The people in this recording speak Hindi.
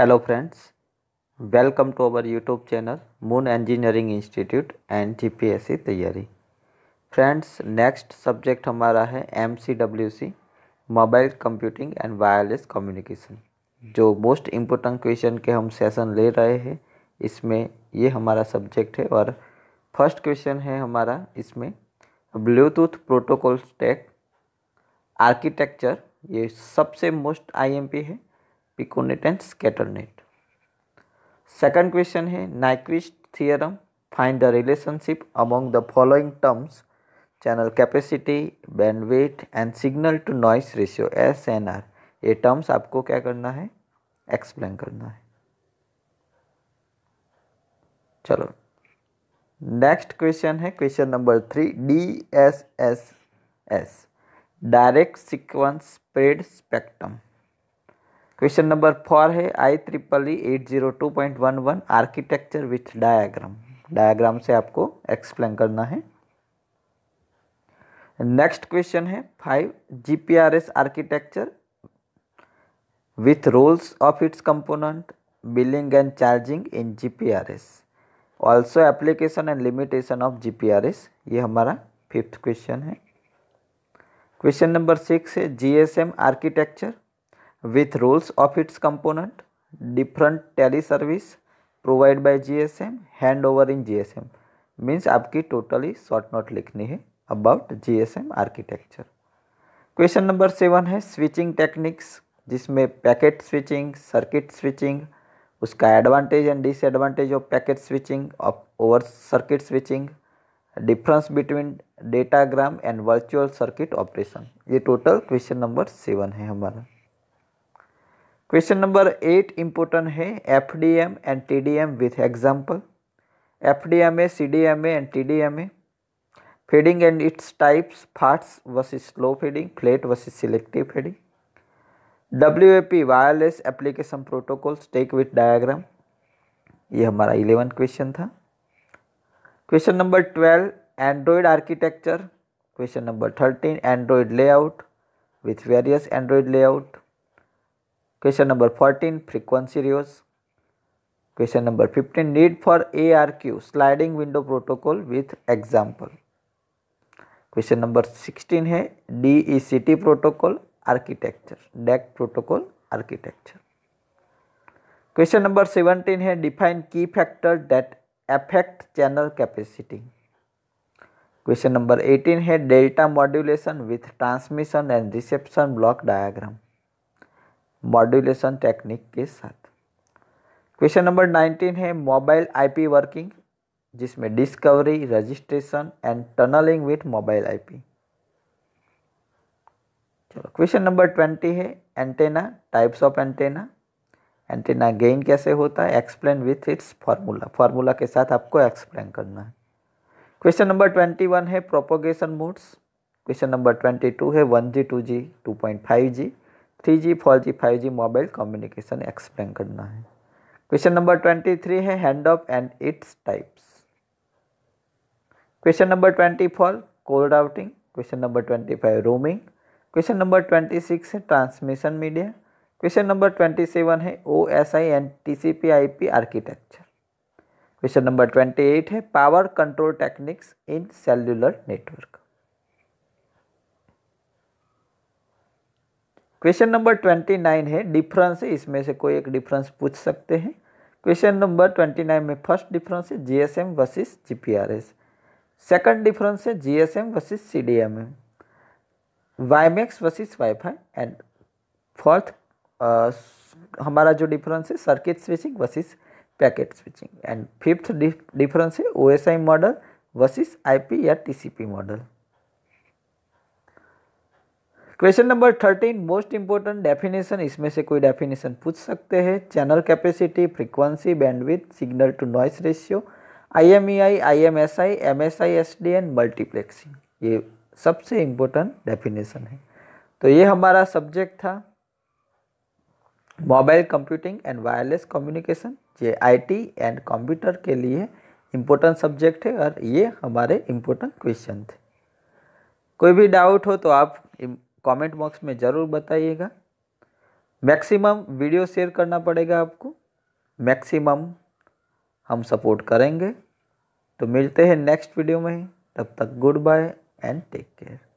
hello friends welcome to our YouTube channel moon engineering institute and GPSC तैयारी फ्रेंड्स नेक्स्ट सब्जेक्ट हमारा है M C W C mobile computing and wireless communication जो मोस्ट इम्पोर्टेंट क्वेश्चन के हम सेशन ले रहे हैं इसमें ये हमारा सब्जेक्ट है और फर्स्ट क्वेश्चन है हमारा इसमें ब्लूटूथ प्रोटोकॉल स्टैक आर्किटेक्चर ये सबसे मोस्ट आईएमपी है piconet and scatternet second question है Nyquist theorem find the relationship among the following terms channel capacity bandwidth and signal to noise ratio S N R ये टर्म्स आपको क्या करना है एक्सप्लेन करना है चलो नेक्स्ट क्वेश्चन है question number three D S S S direct sequence spread spectrum question number four है I triple E eight zero two point one one architecture with diagram diagram से आपको एक्सप्लेन करना है नेक्स्ट क्वेश्चन है five G P R S architecture with roles of its component billing and charging in GPRS also application and limitation of GPRS ये हमारा फिफ्थ क्वेश्चन है क्वेश्चन नंबर सिक्स है GSM architecture with rules of its component different teleservice provide by G S M hand over in G S M means आपकी टोटली शॉर्ट नोट लिखनी है about G S M architecture question number seven है स्विचिंग टेक्निक्स जिसमें पैकेट स्विचिंग सर्किट स्विचिंग उसका advantage and disadvantage of packet switching of over circuit switching difference between datagram and virtual circuit operation ये टोटल क्वेश्चन नंबर सेवन है हमारा क्वेश्चन नंबर एट इम्पोर्टेंट है F D M and T D M with example F D M A C D M A and T D M A feeding and its types फाट्स versus slow fading flat versus selective fading W A P wireless application protocol stack with diagram ये हमारा इलेवन क्वेश्चन था question number twelve android architecture question number thirteen android layout with various android layout question number fourteen frequency reverse question number fifteen need for A R Q sliding window protocol with example question number sixteen है D E C T protocol architecture डेक protocol architecture question number seventeen है define key factor that affect channel capacity question number eighteen है delta modulation with transmission and reception block diagram modulation technique के साथ क्वेश्चन नंबर नाइनटीन है मोबाइल आईपी वर्किंग जिसमें discovery registration and tunneling with mobile IP चलो क्वेश्चन नंबर ट्वेंटी है antenna types of antenna antenna gain कैसे होता है explain with its formula formula के साथ आपको एक्सप्लेन करना है क्वेश्चन नंबर ट्वेंटी वन है propagation modes question number twenty two है one G two G two point five G three G four G five G mobile communication explain करना है क्वेश्चन नंबर ट्वेंटी थ्री है hand off and its types question number twenty four call routing question number twenty five roaming question number twenty six है transmission media question number twenty seven है O S I and T C P I P architecture question number twenty eight है power control techniques in cellular network question number twenty nine है डिफरेंस इसमें से कोई एक डिफरेंस पूछ सकते हैं क्वेश्चन नंबर ट्वेंटी नाइन में फर्स्ट डिफरेंस है GSM versus GPRS second difference है GSM versus CDMA WiMAX versus WiFi and fourth हमारा जो डिफरेंस है circuit switching versus packet switching and fifth difference है ओएसआई मॉडल वर्सेस आईपी या TCP model question number thirteen most important definition इसमें से कोई डेफिनेशन पूछ सकते हैं channel capacity frequency bandwidth signal to noise ratio I M E I I M S I M S I S D and multiplexing ये सबसे इम्पोर्टेंट डेफिनेशन है तो ये हमारा सब्जेक्ट था mobile computing and wireless communication ये आई एंड कंप्यूटर के लिए इम्पोर्टेंट सब्जेक्ट है और ये हमारे इम्पोर्टेंट क्वेश्चन थे कोई भी डाउट हो तो आप कमेंट बॉक्स में ज़रूर बताइएगा मैक्सिमम वीडियो शेयर करना पड़ेगा आपको मैक्सिमम हम सपोर्ट करेंगे तो मिलते हैं नेक्स्ट वीडियो में तब तक goodbye and take care